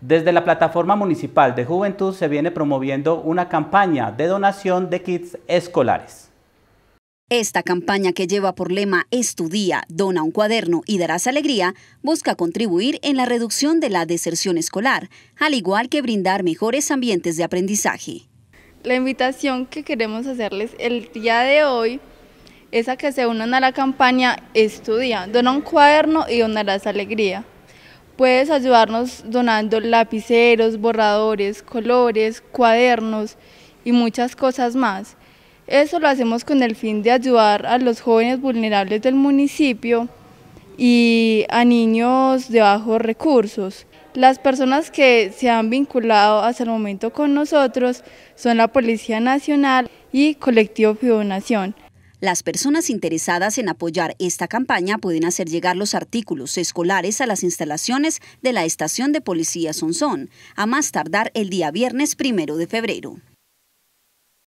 Desde la plataforma municipal de juventud se viene promoviendo una campaña de donación de kits escolares. Esta campaña que lleva por lema Estudia, dona un cuaderno y darás alegría, busca contribuir en la reducción de la deserción escolar, al igual que brindar mejores ambientes de aprendizaje. La invitación que queremos hacerles el día de hoy es a que se unan a la campaña Estudia, dona un cuaderno y donarás alegría. Puedes ayudarnos donando lapiceros, borradores, colores, cuadernos y muchas cosas más. Eso lo hacemos con el fin de ayudar a los jóvenes vulnerables del municipio y a niños de bajos recursos. Las personas que se han vinculado hasta el momento con nosotros son la Policía Nacional y Colectivo Fibonación. Las personas interesadas en apoyar esta campaña pueden hacer llegar los artículos escolares a las instalaciones de la Estación de Policía Sonsón, a más tardar el día viernes primero de febrero.